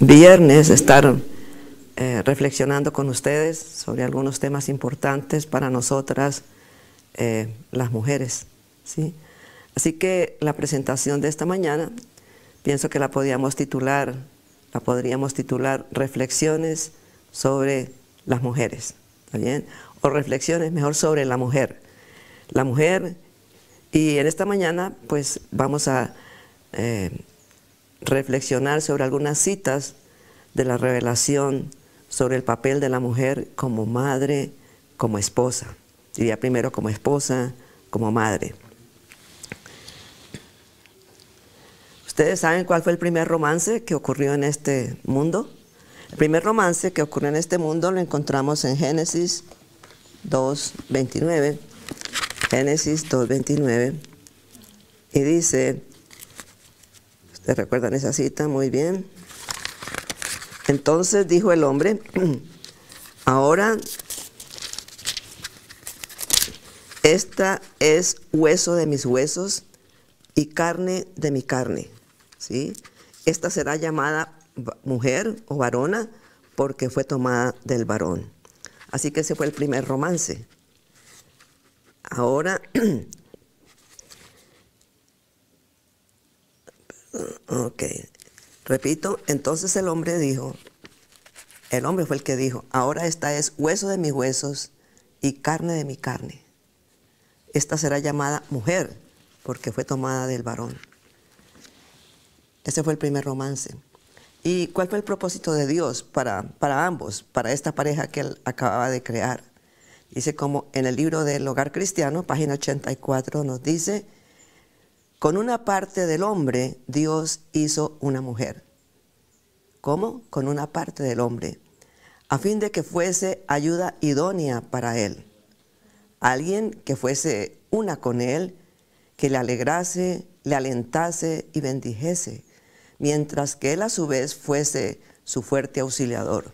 viernes estar eh, reflexionando con ustedes sobre algunos temas importantes para nosotras, eh, las mujeres. ¿sí? Así que la presentación de esta mañana pienso que la podíamos titular, la podríamos titular Reflexiones sobre las mujeres, ¿está O reflexiones mejor sobre la mujer. La mujer, y en esta mañana pues vamos a eh, reflexionar sobre algunas citas de la revelación sobre el papel de la mujer como madre, como esposa. Diría primero como esposa, como madre. ¿Ustedes saben cuál fue el primer romance que ocurrió en este mundo? El primer romance que ocurrió en este mundo lo encontramos en Génesis 2.29. Génesis 2.29. Y dice, ¿Se recuerdan esa cita? Muy bien. Entonces dijo el hombre, ahora esta es hueso de mis huesos y carne de mi carne. ¿Sí? Esta será llamada mujer o varona porque fue tomada del varón. Así que ese fue el primer romance. Ahora Ah, ok. Repito, entonces el hombre dijo, el hombre fue el que dijo, ahora esta es hueso de mis huesos y carne de mi carne. Esta será llamada mujer porque fue tomada del varón. Ese fue el primer romance. ¿Y cuál fue el propósito de Dios para, para ambos, para esta pareja que él acababa de crear? Dice como en el libro del hogar cristiano, página 84, nos dice, con una parte del hombre Dios hizo una mujer. ¿Cómo? Con una parte del hombre, a fin de que fuese ayuda idónea para él. Alguien que fuese una con él, que le alegrase, le alentase y bendijese, mientras que él a su vez fuese su fuerte auxiliador.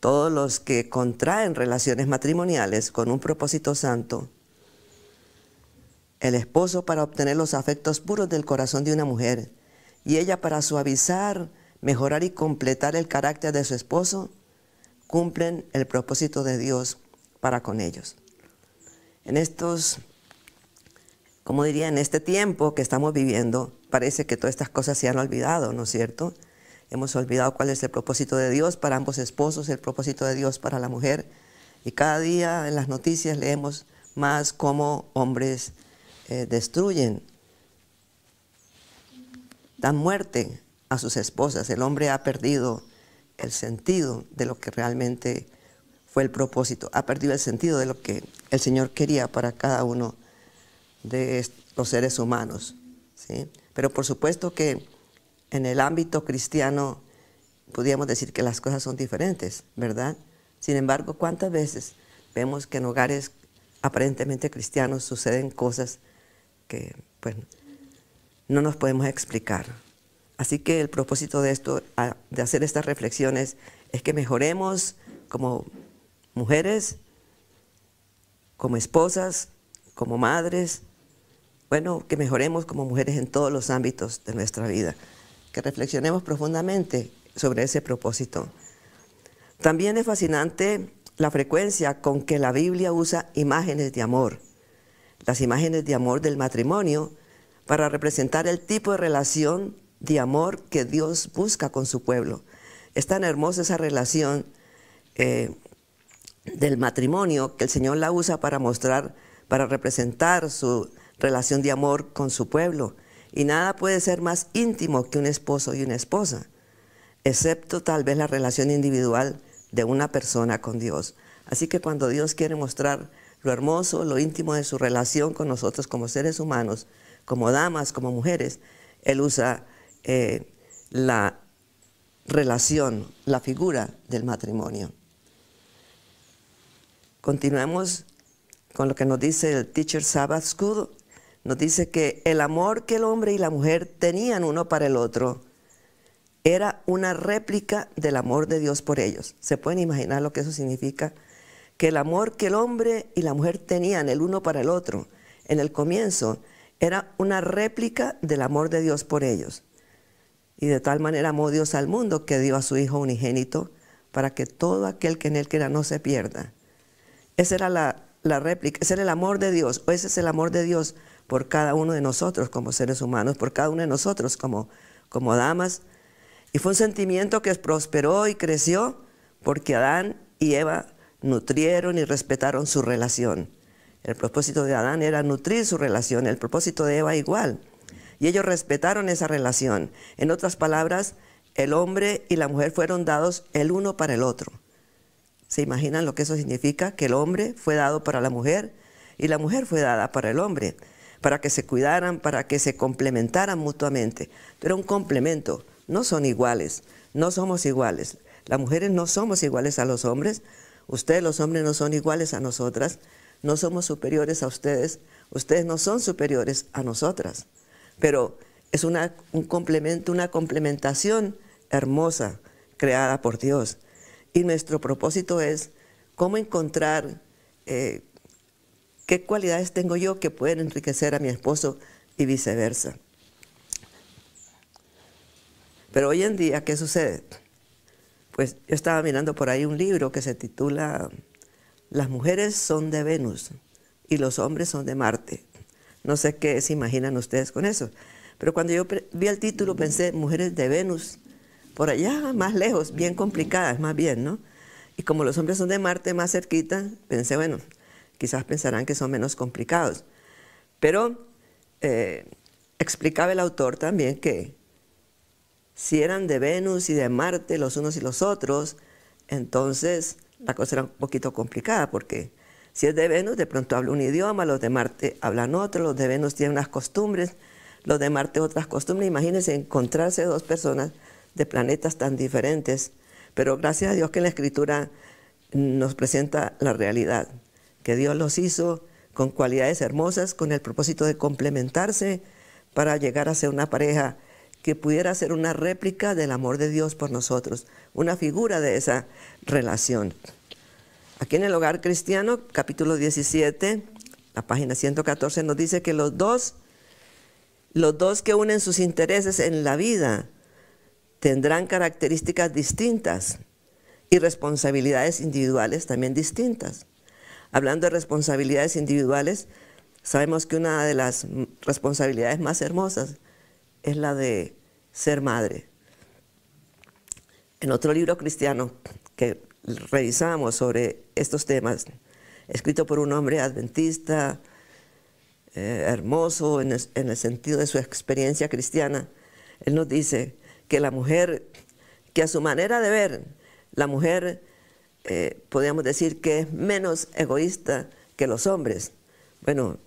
Todos los que contraen relaciones matrimoniales con un propósito santo el esposo para obtener los afectos puros del corazón de una mujer y ella para suavizar, mejorar y completar el carácter de su esposo, cumplen el propósito de Dios para con ellos. En estos, como diría, en este tiempo que estamos viviendo, parece que todas estas cosas se han olvidado, ¿no es cierto? Hemos olvidado cuál es el propósito de Dios para ambos esposos, el propósito de Dios para la mujer. Y cada día en las noticias leemos más cómo hombres eh, destruyen, dan muerte a sus esposas. El hombre ha perdido el sentido de lo que realmente fue el propósito, ha perdido el sentido de lo que el Señor quería para cada uno de los seres humanos. ¿sí? Pero por supuesto que en el ámbito cristiano podríamos decir que las cosas son diferentes, ¿verdad? Sin embargo, ¿cuántas veces vemos que en hogares aparentemente cristianos suceden cosas que no nos podemos explicar. Así que el propósito de esto, de hacer estas reflexiones, es que mejoremos como mujeres, como esposas, como madres, bueno, que mejoremos como mujeres en todos los ámbitos de nuestra vida, que reflexionemos profundamente sobre ese propósito. También es fascinante la frecuencia con que la Biblia usa imágenes de amor las imágenes de amor del matrimonio para representar el tipo de relación de amor que Dios busca con su pueblo. Es tan hermosa esa relación eh, del matrimonio que el Señor la usa para mostrar, para representar su relación de amor con su pueblo. Y nada puede ser más íntimo que un esposo y una esposa, excepto tal vez la relación individual de una persona con Dios. Así que cuando Dios quiere mostrar lo hermoso, lo íntimo de su relación con nosotros como seres humanos, como damas, como mujeres, él usa eh, la relación, la figura del matrimonio. Continuamos con lo que nos dice el Teacher Sabbath School. Nos dice que el amor que el hombre y la mujer tenían uno para el otro era una réplica del amor de Dios por ellos. ¿Se pueden imaginar lo que eso significa? que el amor que el hombre y la mujer tenían el uno para el otro en el comienzo era una réplica del amor de Dios por ellos. Y de tal manera amó Dios al mundo que dio a su Hijo unigénito para que todo aquel que en él quiera no se pierda. Esa era la, réplica, ese era el amor de Dios, o ese es el amor de Dios por cada uno de nosotros como seres humanos, por cada uno de nosotros como, como damas. Y fue un sentimiento que prosperó y creció porque Adán y Eva nutrieron y respetaron su relación. El propósito de Adán era nutrir su relación, el propósito de Eva igual. Y ellos respetaron esa relación. En otras palabras, el hombre y la mujer fueron dados el uno para el otro. ¿Se imaginan lo que eso significa? Que el hombre fue dado para la mujer y la mujer fue dada para el hombre, para que se cuidaran, para que se complementaran mutuamente. Pero un complemento, no son iguales, no somos iguales. Las mujeres no somos iguales a los hombres, Ustedes los hombres no son iguales a nosotras, no somos superiores a ustedes, ustedes no son superiores a nosotras. Pero es una, un complemento, una complementación hermosa creada por Dios. Y nuestro propósito es cómo encontrar eh, qué cualidades tengo yo que pueden enriquecer a mi esposo y viceversa. Pero hoy en día, ¿qué sucede? pues yo estaba mirando por ahí un libro que se titula Las mujeres son de Venus y los hombres son de Marte. No sé qué se imaginan ustedes con eso. Pero cuando yo vi el título pensé, mujeres de Venus, por allá más lejos, bien complicadas más bien, ¿no? Y como los hombres son de Marte más cerquita, pensé, bueno, quizás pensarán que son menos complicados. Pero eh, explicaba el autor también que si eran de Venus y de Marte los unos y los otros, entonces la cosa era un poquito complicada porque si es de Venus de pronto habla un idioma, los de Marte hablan otro, los de Venus tienen unas costumbres, los de Marte otras costumbres. Imagínense encontrarse dos personas de planetas tan diferentes, pero gracias a Dios que en la escritura nos presenta la realidad, que Dios los hizo con cualidades hermosas, con el propósito de complementarse para llegar a ser una pareja que pudiera ser una réplica del amor de Dios por nosotros, una figura de esa relación. Aquí en el Hogar Cristiano, capítulo 17, la página 114 nos dice que los dos, los dos que unen sus intereses en la vida tendrán características distintas y responsabilidades individuales también distintas. Hablando de responsabilidades individuales, sabemos que una de las responsabilidades más hermosas es la de ser madre. En otro libro cristiano que revisamos sobre estos temas, escrito por un hombre adventista, eh, hermoso en el, sentido de su experiencia cristiana, él nos dice que la mujer, que a su manera de ver, la mujer, eh, podríamos decir que es menos egoísta que los hombres. Bueno,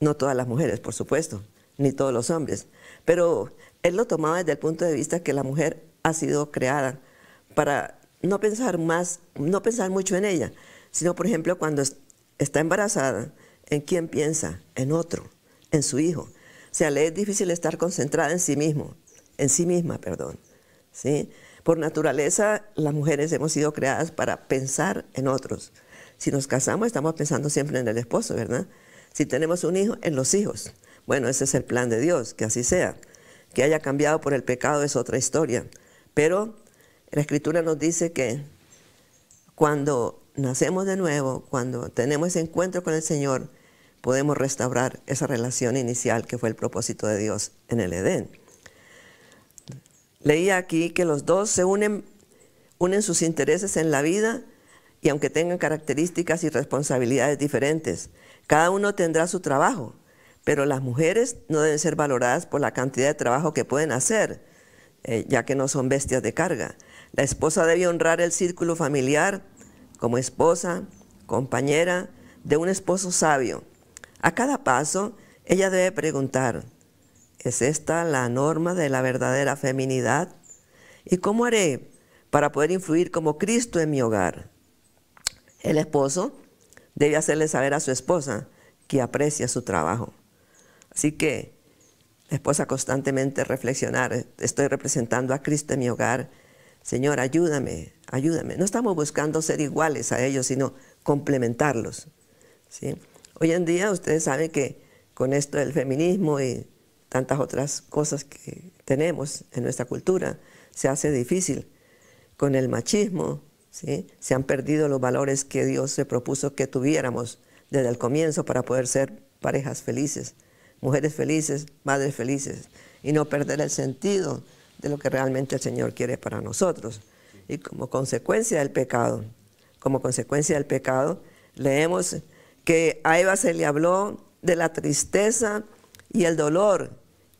no todas las mujeres, por supuesto, ni todos los hombres, pero él lo tomaba desde el punto de vista que la mujer ha sido creada para no pensar más, no pensar mucho en ella, sino por ejemplo cuando está embarazada, ¿en quién piensa? En otro, en su hijo. O sea, le es difícil estar concentrada en sí mismo, en sí misma, perdón. ¿sí? Por naturaleza, las mujeres hemos sido creadas para pensar en otros. Si nos casamos, estamos pensando siempre en el esposo, ¿verdad? Si tenemos un hijo, en los hijos. Bueno, ese es el plan de Dios, que así sea. Que haya cambiado por el pecado es otra historia. Pero la Escritura nos dice que cuando nacemos de nuevo, cuando tenemos ese encuentro con el Señor, podemos restaurar esa relación inicial que fue el propósito de Dios en el Edén. Leía aquí que los dos se unen, unen sus intereses en la vida y aunque tengan características y responsabilidades diferentes, cada uno tendrá su trabajo, pero las mujeres no deben ser valoradas por la cantidad de trabajo que pueden hacer, eh, ya que no son bestias de carga. La esposa debe honrar el círculo familiar como esposa, compañera de un esposo sabio. A cada paso, ella debe preguntar, ¿es esta la norma de la verdadera feminidad? ¿Y cómo haré para poder influir como Cristo en mi hogar? El esposo debe hacerle saber a su esposa que aprecia su trabajo. Así que después esposa constantemente reflexionar, estoy representando a Cristo en mi hogar, Señor, ayúdame, ayúdame. No estamos buscando ser iguales a ellos, sino complementarlos. Hoy en día ustedes saben que con esto del feminismo y tantas otras cosas que tenemos en nuestra cultura, se hace difícil. Con el machismo, se han perdido los valores que Dios se propuso que tuviéramos desde el comienzo para poder ser parejas felices mujeres felices, madres felices, y no perder el sentido de lo que realmente el Señor quiere para nosotros. Y como consecuencia del pecado, como consecuencia del pecado, leemos que a Eva se le habló de la tristeza y el dolor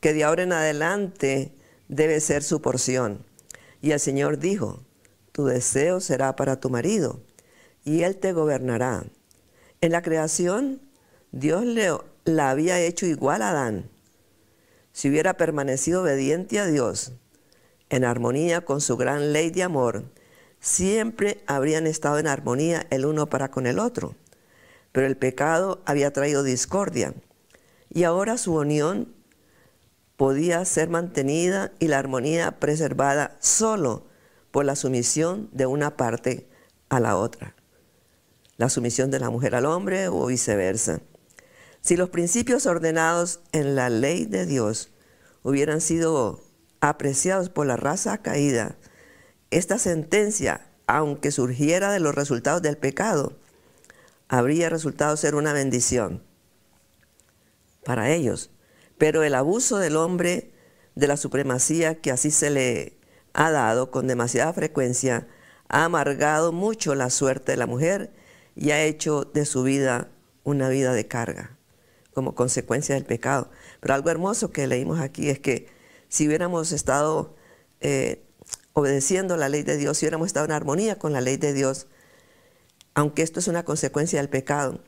que de ahora en adelante debe ser su porción. Y el Señor dijo, tu deseo será para tu marido, y él te gobernará. En la creación, Dios le la había hecho igual a Adán. Si hubiera permanecido obediente a Dios, en armonía con su gran ley de amor, siempre habrían estado en armonía el uno para con el otro. Pero el pecado había traído discordia y ahora su unión podía ser mantenida y la armonía preservada solo por la sumisión de una parte a la otra. La sumisión de la mujer al hombre o viceversa. Si los principios ordenados en la ley de Dios hubieran sido apreciados por la raza caída, esta sentencia, aunque surgiera de los resultados del pecado, habría resultado ser una bendición para ellos. Pero el abuso del hombre de la supremacía que así se le ha dado con demasiada frecuencia ha amargado mucho la suerte de la mujer y ha hecho de su vida una vida de carga como consecuencia del pecado. Pero algo hermoso que leímos aquí es que si hubiéramos estado eh, obedeciendo la ley de Dios, si hubiéramos estado en armonía con la ley de Dios, aunque esto es una consecuencia del pecado,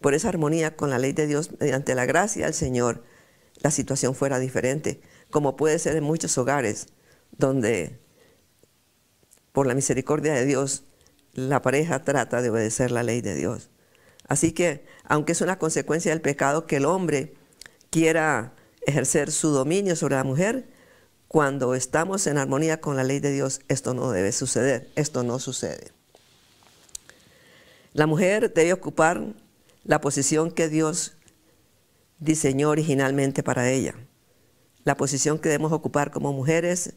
por esa armonía con la ley de Dios, mediante la gracia del Señor, la situación fuera diferente, como puede ser en muchos hogares donde por la misericordia de Dios la pareja trata de obedecer la ley de Dios. Así que, aunque es una consecuencia del pecado que el hombre quiera ejercer su dominio sobre la mujer, cuando estamos en armonía con la ley de Dios, esto no debe suceder, esto no sucede. La mujer debe ocupar la posición que Dios diseñó originalmente para ella. La posición que debemos ocupar como mujeres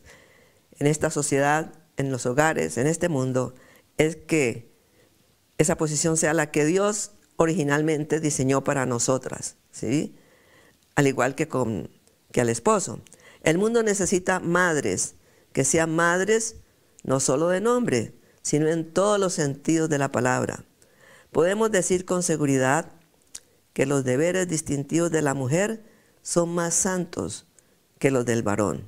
en esta sociedad, en los hogares, en este mundo, es que esa posición sea la que Dios originalmente diseñó para nosotras, ¿sí? Al igual que, con, que al esposo. El mundo necesita madres, que sean madres no solo de nombre, sino en todos los sentidos de la palabra. Podemos decir con seguridad que los deberes distintivos de la mujer son más santos que los del varón.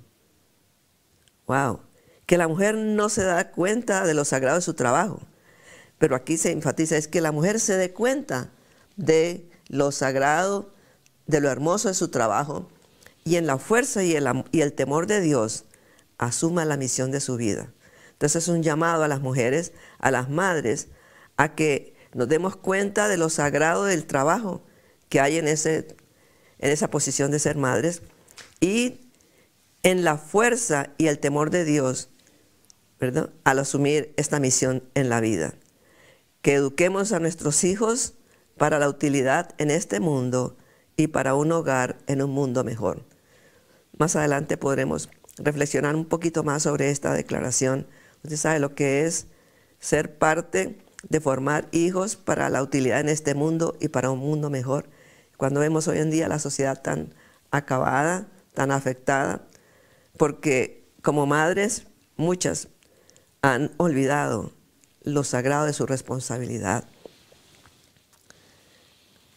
¡Wow! Que la mujer no se da cuenta de lo sagrado de su trabajo pero aquí se enfatiza, es que la mujer se dé cuenta de lo sagrado, de lo hermoso de su trabajo, y en la fuerza y el, y el temor de Dios asuma la misión de su vida. Entonces es un llamado a las mujeres, a las madres, a que nos demos cuenta de lo sagrado del trabajo que hay en, ese, en esa posición de ser madres y en la fuerza y el temor de Dios ¿verdad? al asumir esta misión en la vida que eduquemos a nuestros hijos para la utilidad en este mundo y para un hogar en un mundo mejor. Más adelante podremos reflexionar un poquito más sobre esta declaración. Usted sabe lo que es ser parte de formar hijos para la utilidad en este mundo y para un mundo mejor. Cuando vemos hoy en día la sociedad tan acabada, tan afectada, porque como madres muchas han olvidado lo sagrado de su responsabilidad.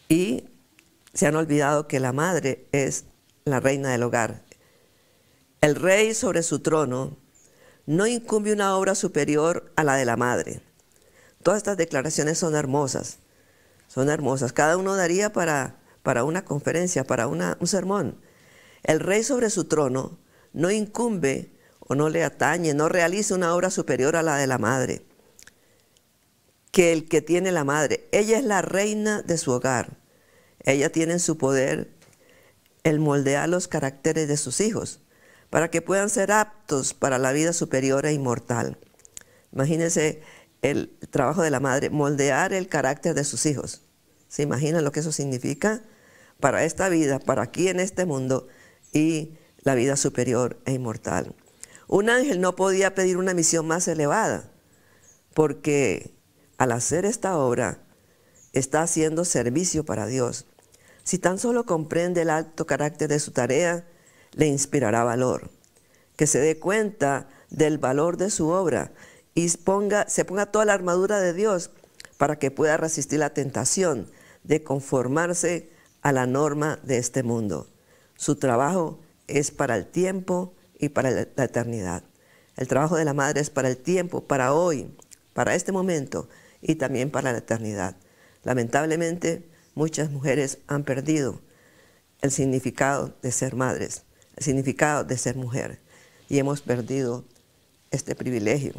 Y se han olvidado que la madre es la reina del hogar. El rey sobre su trono no incumbe una obra superior a la de la madre. Todas estas declaraciones son hermosas, son hermosas. Cada uno daría para, una conferencia, para un sermón. El rey sobre su trono no incumbe o no le atañe, no realiza una obra superior a la de la madre que el que tiene la madre. Ella es la reina de su hogar. Ella tiene en su poder el moldear los caracteres de sus hijos para que puedan ser aptos para la vida superior e inmortal. Imagínense el trabajo de la madre, moldear el carácter de sus hijos. ¿Se imaginan lo que eso significa? Para esta vida, para aquí en este mundo y la vida superior e inmortal. Un ángel no podía pedir una misión más elevada porque al hacer esta obra, está haciendo servicio para Dios. Si tan solo comprende el alto carácter de su tarea, le inspirará valor. Que se dé cuenta del valor de su obra y se ponga toda la armadura de Dios para que pueda resistir la tentación de conformarse a la norma de este mundo. Su trabajo es para el tiempo y para la eternidad. El trabajo de la madre es para el tiempo, para hoy, para este momento y también para la eternidad. Lamentablemente, muchas mujeres han perdido el significado de ser madres, el significado de ser mujer, y hemos perdido este privilegio,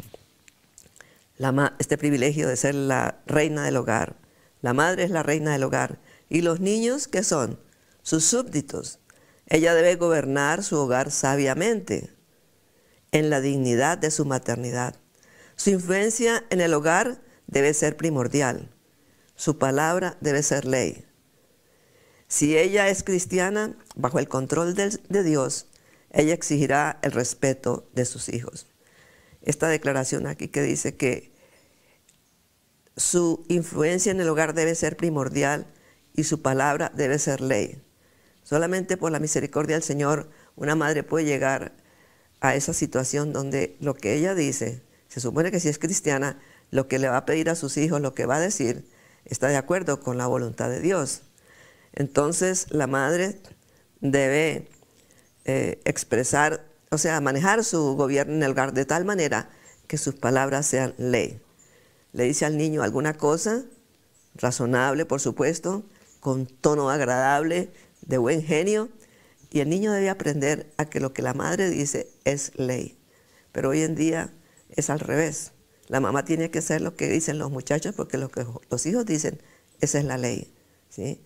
la este privilegio de ser la reina del hogar. La madre es la reina del hogar, y los niños, ¿qué son? Sus súbditos. Ella debe gobernar su hogar sabiamente, en la dignidad de su maternidad. Su influencia en el hogar debe ser primordial. Su palabra debe ser ley. Si ella es cristiana, bajo el control de, Dios, ella exigirá el respeto de sus hijos. Esta declaración aquí que dice que su influencia en el hogar debe ser primordial y su palabra debe ser ley. Solamente por la misericordia del Señor una madre puede llegar a esa situación donde lo que ella dice, se supone que si es cristiana, lo que le va a pedir a sus hijos, lo que va a decir, está de acuerdo con la voluntad de Dios. Entonces la madre debe eh, expresar, o sea, manejar su gobierno en el hogar de tal manera que sus palabras sean ley. Le dice al niño alguna cosa, razonable por supuesto, con tono agradable, de buen genio, y el niño debe aprender a que lo que la madre dice es ley. Pero hoy en día es al revés. La mamá tiene que hacer lo que dicen los muchachos porque lo que los hijos dicen, esa es la ley. ¿sí?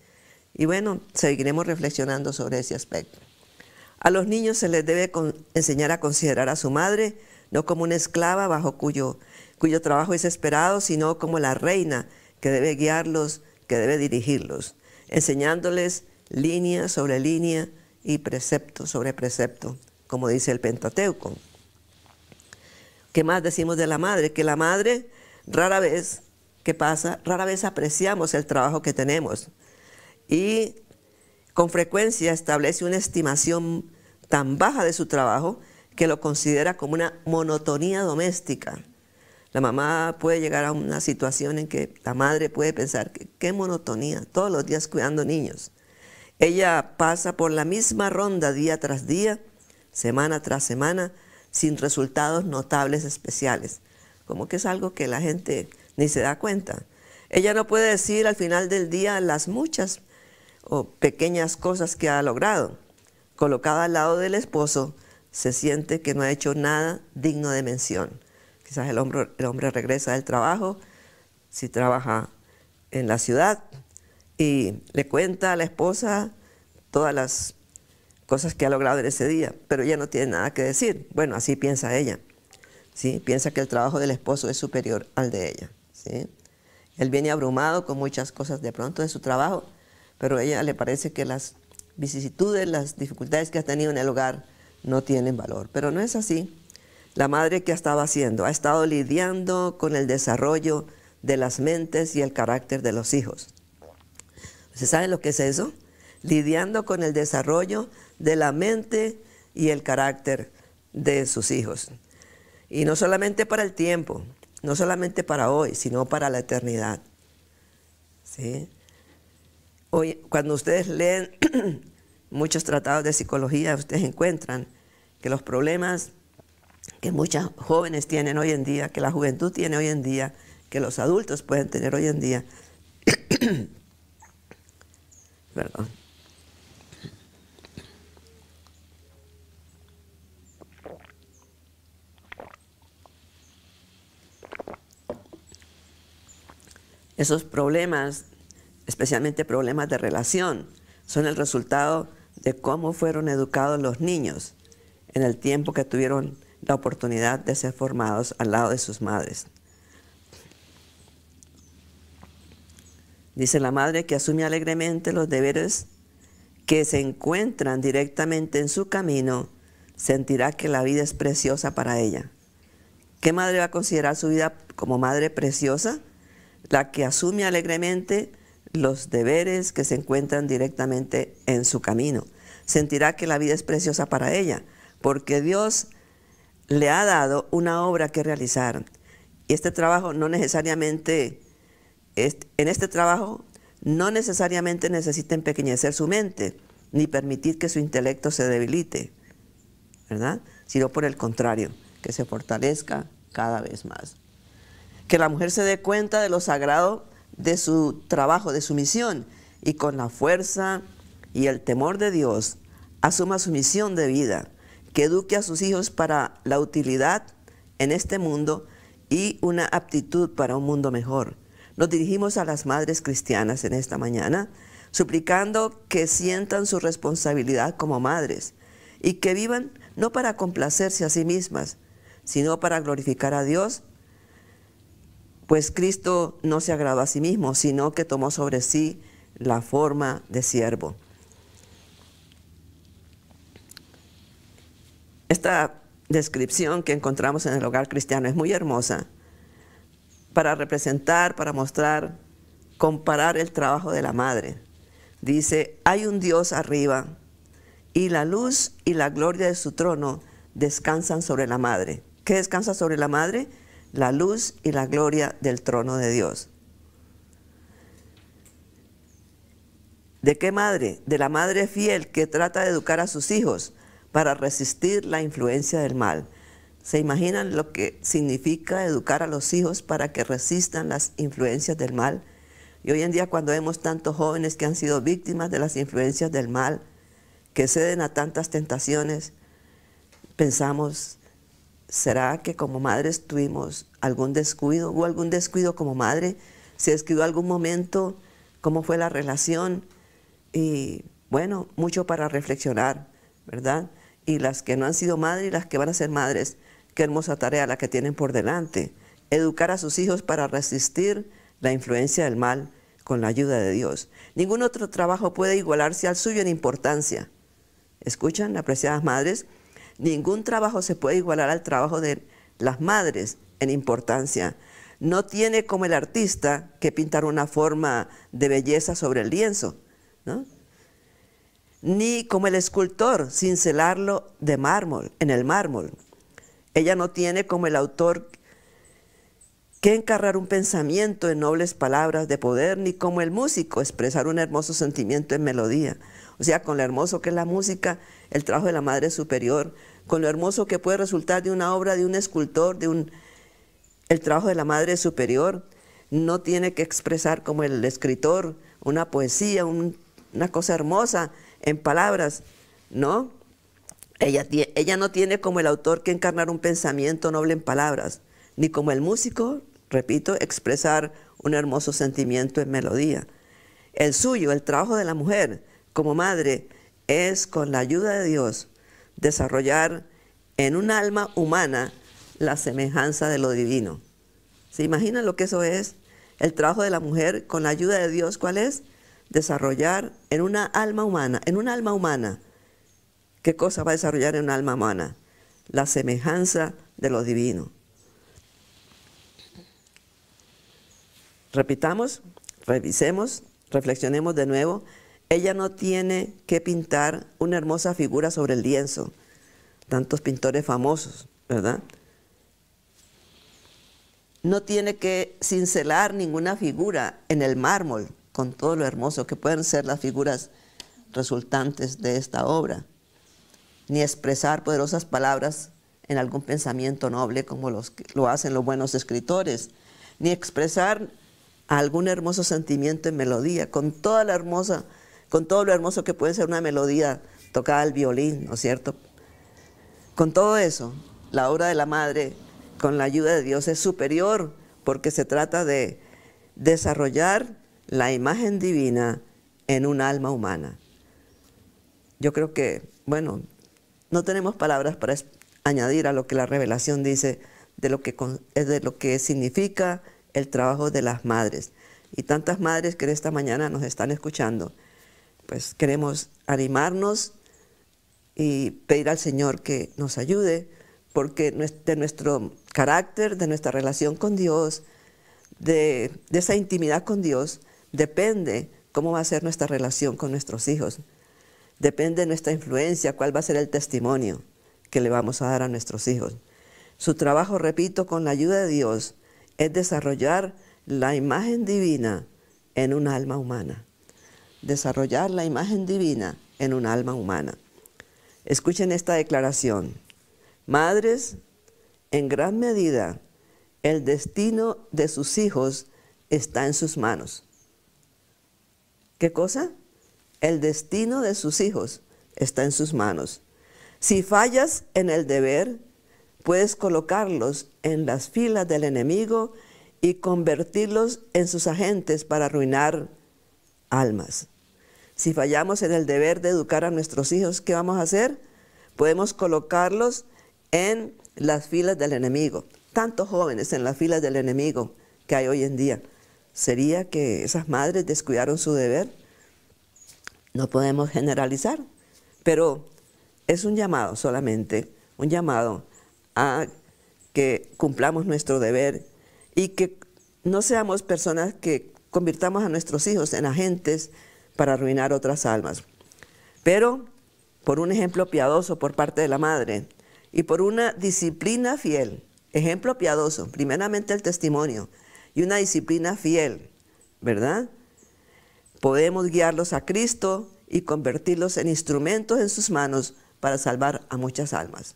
Y bueno, seguiremos reflexionando sobre ese aspecto. A los niños se les debe enseñar a considerar a su madre no como una esclava bajo cuyo, cuyo trabajo es esperado, sino como la reina que debe guiarlos, que debe dirigirlos, enseñándoles línea sobre línea y precepto sobre precepto, como dice el Pentateuco. ¿Qué más decimos de la madre? Que la madre rara vez, ¿qué pasa? Rara vez apreciamos el trabajo que tenemos y con frecuencia establece una estimación tan baja de su trabajo que lo considera como una monotonía doméstica. La mamá puede llegar a una situación en que la madre puede pensar, qué monotonía, todos los días cuidando niños. Ella pasa por la misma ronda día tras día, semana tras semana, sin resultados notables especiales. Como que es algo que la gente ni se da cuenta. Ella no puede decir al final del día las muchas o pequeñas cosas que ha logrado. Colocada al lado del esposo, se siente que no ha hecho nada digno de mención. Quizás el hombre, el hombre regresa del trabajo, si trabaja en la ciudad, y le cuenta a la esposa todas las cosas que ha logrado en ese día, pero ella no tiene nada que decir. Bueno, así piensa ella. ¿sí? Piensa que el trabajo del esposo es superior al de ella. ¿sí? Él viene abrumado con muchas cosas de pronto de su trabajo, pero a ella le parece que las vicisitudes, las dificultades que ha tenido en el hogar no tienen valor. Pero no es así. La madre que ha estado haciendo, ha estado lidiando con el desarrollo de las mentes y el carácter de los hijos. ¿Se sabe lo que es eso? lidiando con el desarrollo de la mente y el carácter de sus hijos. Y no solamente para el tiempo, no solamente para hoy, sino para la eternidad. Hoy, cuando ustedes leen muchos tratados de psicología, ustedes encuentran que los problemas que muchas jóvenes tienen hoy en día, que la juventud tiene hoy en día, que los adultos pueden tener hoy en día, perdón, Esos problemas, especialmente problemas de relación, son el resultado de cómo fueron educados los niños en el tiempo que tuvieron la oportunidad de ser formados al lado de sus madres. Dice la madre que asume alegremente los deberes que se encuentran directamente en su camino, sentirá que la vida es preciosa para ella. ¿Qué madre va a considerar su vida como madre preciosa? la que asume alegremente los deberes que se encuentran directamente en su camino. Sentirá que la vida es preciosa para ella, porque Dios le ha dado una obra que realizar. Y este trabajo no necesariamente, en este trabajo no necesariamente necesita empequeñecer su mente, ni permitir que su intelecto se debilite, ¿verdad? Sino por el contrario, que se fortalezca cada vez más que la mujer se dé cuenta de lo sagrado de su trabajo, de su misión, y con la fuerza y el temor de Dios asuma su misión de vida, que eduque a sus hijos para la utilidad en este mundo y una aptitud para un mundo mejor. Nos dirigimos a las madres cristianas en esta mañana, suplicando que sientan su responsabilidad como madres y que vivan no para complacerse a sí mismas, sino para glorificar a Dios pues Cristo no se agradó a sí mismo, sino que tomó sobre sí la forma de siervo. Esta descripción que encontramos en el hogar cristiano es muy hermosa para representar, para mostrar, comparar el trabajo de la madre. Dice, hay un Dios arriba y la luz y la gloria de su trono descansan sobre la madre. ¿Qué descansa sobre la madre? la luz y la gloria del trono de Dios. ¿De qué madre? De la madre fiel que trata de educar a sus hijos para resistir la influencia del mal. ¿Se imaginan lo que significa educar a los hijos para que resistan las influencias del mal? Y hoy en día cuando vemos tantos jóvenes que han sido víctimas de las influencias del mal, que ceden a tantas tentaciones, pensamos, ¿será que como madres tuvimos algún descuido? o algún descuido como madre? ¿Se descuidó algún momento? ¿Cómo fue la relación? Y bueno, mucho para reflexionar, ¿verdad? Y las que no han sido madres y las que van a ser madres, qué hermosa tarea la que tienen por delante. Educar a sus hijos para resistir la influencia del mal con la ayuda de Dios. Ningún otro trabajo puede igualarse al suyo en importancia. ¿Escuchan, apreciadas madres? Ningún trabajo se puede igualar al trabajo de las madres en importancia. No tiene como el artista que pintar una forma de belleza sobre el lienzo, ni como el escultor cincelarlo de mármol, en el mármol. Ella no tiene como el autor que encarrar un pensamiento en nobles palabras de poder, ni como el músico expresar un hermoso sentimiento en melodía. O sea, con lo hermoso que es la música, el trabajo de la Madre Superior, con lo hermoso que puede resultar de una obra de un escultor, de el trabajo de la Madre Superior, no tiene que expresar como el escritor una poesía, una cosa hermosa en palabras, ¿no? Ella, ella no tiene como el autor que encarnar un pensamiento noble en palabras, ni como el músico, repito, expresar un hermoso sentimiento en melodía. El suyo, el trabajo de la mujer, como madre es, con la ayuda de Dios, desarrollar en un alma humana la semejanza de lo divino. ¿Se imagina lo que eso es? El trabajo de la mujer con la ayuda de Dios, ¿cuál es? Desarrollar en una alma humana, en un alma humana. ¿Qué cosa va a desarrollar en un alma humana? La semejanza de lo divino. Repitamos, revisemos, reflexionemos de nuevo ella no tiene que pintar una hermosa figura sobre el lienzo, tantos pintores famosos, ¿verdad? No tiene que cincelar ninguna figura en el mármol, con todo lo hermoso que pueden ser las figuras resultantes de esta obra, ni expresar poderosas palabras en algún pensamiento noble como lo hacen los buenos escritores, ni expresar algún hermoso sentimiento en melodía, con toda la hermosa con todo lo hermoso que puede ser una melodía tocada al violín, ¿no es cierto? Con todo eso, la obra de la Madre, con la ayuda de Dios, es superior porque se trata de desarrollar la imagen divina en un alma humana. Yo creo que, bueno, no tenemos palabras para añadir a lo que la revelación dice de lo que, de lo que significa el trabajo de las madres. Y tantas madres que esta mañana nos están escuchando pues queremos animarnos y pedir al Señor que nos ayude, porque de nuestro carácter, de nuestra relación con Dios, de, esa intimidad con Dios, depende cómo va a ser nuestra relación con nuestros hijos, depende nuestra influencia, cuál va a ser el testimonio que le vamos a dar a nuestros hijos. Su trabajo, repito, con la ayuda de Dios, es desarrollar la imagen divina en un alma humana desarrollar la imagen divina en un alma humana. Escuchen esta declaración. Madres, en gran medida, el destino de sus hijos está en sus manos. ¿Qué cosa? El destino de sus hijos está en sus manos. Si fallas en el deber, puedes colocarlos en las filas del enemigo y convertirlos en sus agentes para arruinar almas. Si fallamos en el deber de educar a nuestros hijos, ¿qué vamos a hacer? Podemos colocarlos en las filas del enemigo. Tantos jóvenes en las filas del enemigo que hay hoy en día. ¿Sería que esas madres descuidaron su deber? No podemos generalizar, pero es un llamado solamente, un llamado a que cumplamos nuestro deber y que no seamos personas que convirtamos a nuestros hijos en agentes para arruinar otras almas. Pero por un ejemplo piadoso por parte de la madre y por una disciplina fiel, ejemplo piadoso, primeramente el testimonio y una disciplina fiel, ¿verdad? Podemos guiarlos a Cristo y convertirlos en instrumentos en sus manos para salvar a muchas almas.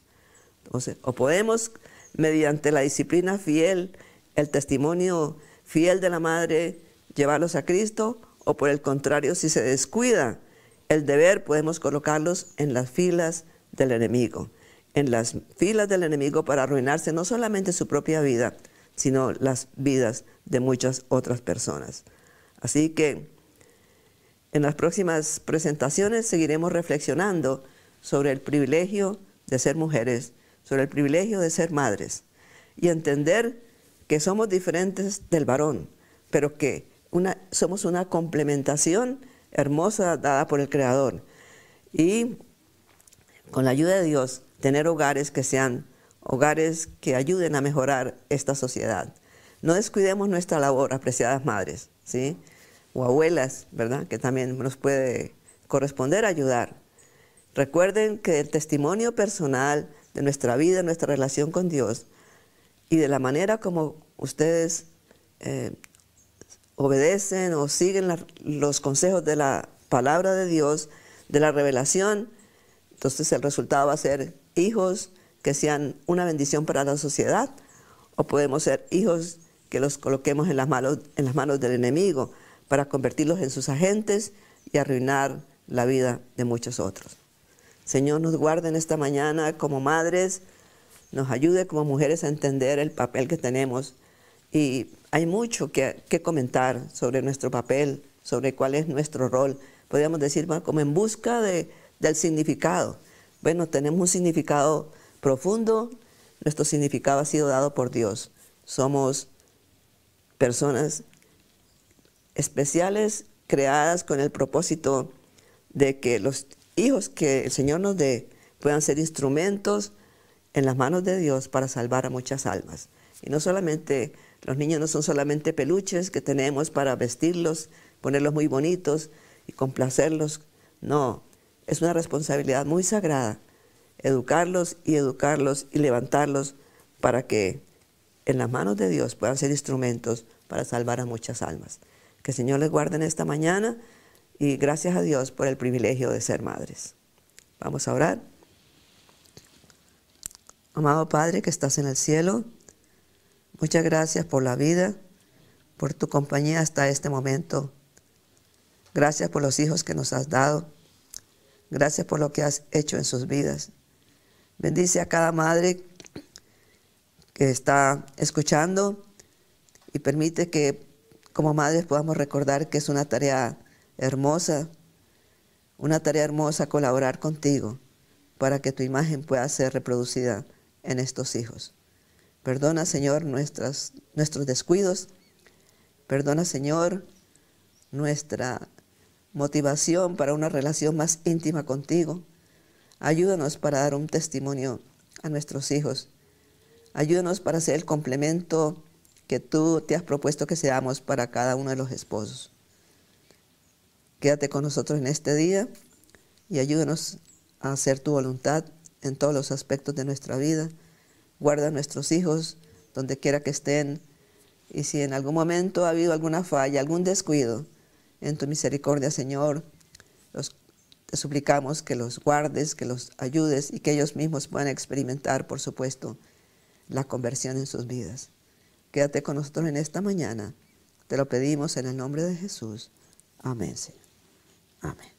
Entonces, o podemos, mediante la disciplina fiel, el testimonio fiel de la madre, llevarlos a Cristo, o por el contrario, si se descuida el deber, podemos colocarlos en las filas del enemigo, en las filas del enemigo para arruinarse no solamente su propia vida, sino las vidas de muchas otras personas. Así que en las próximas presentaciones seguiremos reflexionando sobre el privilegio de ser mujeres, sobre el privilegio de ser madres y entender que somos diferentes del varón, pero que somos una complementación hermosa dada por el Creador. Y con la ayuda de Dios, tener hogares que sean hogares que ayuden a mejorar esta sociedad. No descuidemos nuestra labor, apreciadas madres, ¿sí? O abuelas, ¿verdad? Que también nos puede corresponder ayudar. Recuerden que el testimonio personal de nuestra vida, nuestra relación con Dios y de la manera como ustedes eh, obedecen o siguen los consejos de la palabra de Dios, de la revelación, entonces el resultado va a ser hijos que sean una bendición para la sociedad o podemos ser hijos que los coloquemos en las, manos, en las manos del enemigo para convertirlos en sus agentes y arruinar la vida de muchos otros. Señor, nos guarden esta mañana como madres, nos ayude como mujeres a entender el papel que tenemos y hay mucho que, comentar sobre nuestro papel, sobre cuál es nuestro rol. Podríamos decir, más como en busca de, del significado. Bueno, tenemos un significado profundo, nuestro significado ha sido dado por Dios. Somos personas especiales, creadas con el propósito de que los hijos que el Señor nos dé puedan ser instrumentos en las manos de Dios para salvar a muchas almas. Y no solamente los niños no son solamente peluches que tenemos para vestirlos, ponerlos muy bonitos y complacerlos. No, es una responsabilidad muy sagrada educarlos y educarlos y levantarlos para que en las manos de Dios puedan ser instrumentos para salvar a muchas almas. Que el Señor les guarde en esta mañana y gracias a Dios por el privilegio de ser madres. Vamos a orar. Amado Padre que estás en el cielo, Muchas gracias por la vida, por tu compañía hasta este momento. Gracias por los hijos que nos has dado. Gracias por lo que has hecho en sus vidas. Bendice a cada madre que está escuchando y permite que como madres podamos recordar que es una tarea hermosa, una tarea hermosa colaborar contigo para que tu imagen pueda ser reproducida en estos hijos. Perdona, Señor, nuestros descuidos. Perdona, Señor, nuestra motivación para una relación más íntima contigo. Ayúdanos para dar un testimonio a nuestros hijos. Ayúdanos para ser el complemento que tú te has propuesto que seamos para cada uno de los esposos. Quédate con nosotros en este día y ayúdanos a hacer tu voluntad en todos los aspectos de nuestra vida guarda a nuestros hijos donde quiera que estén. Y si en algún momento ha habido alguna falla, algún descuido, en tu misericordia, Señor, te suplicamos que los guardes, que los ayudes y que ellos mismos puedan experimentar, por supuesto, la conversión en sus vidas. Quédate con nosotros en esta mañana. Te lo pedimos en el nombre de Jesús. Amén, Señor. Amén.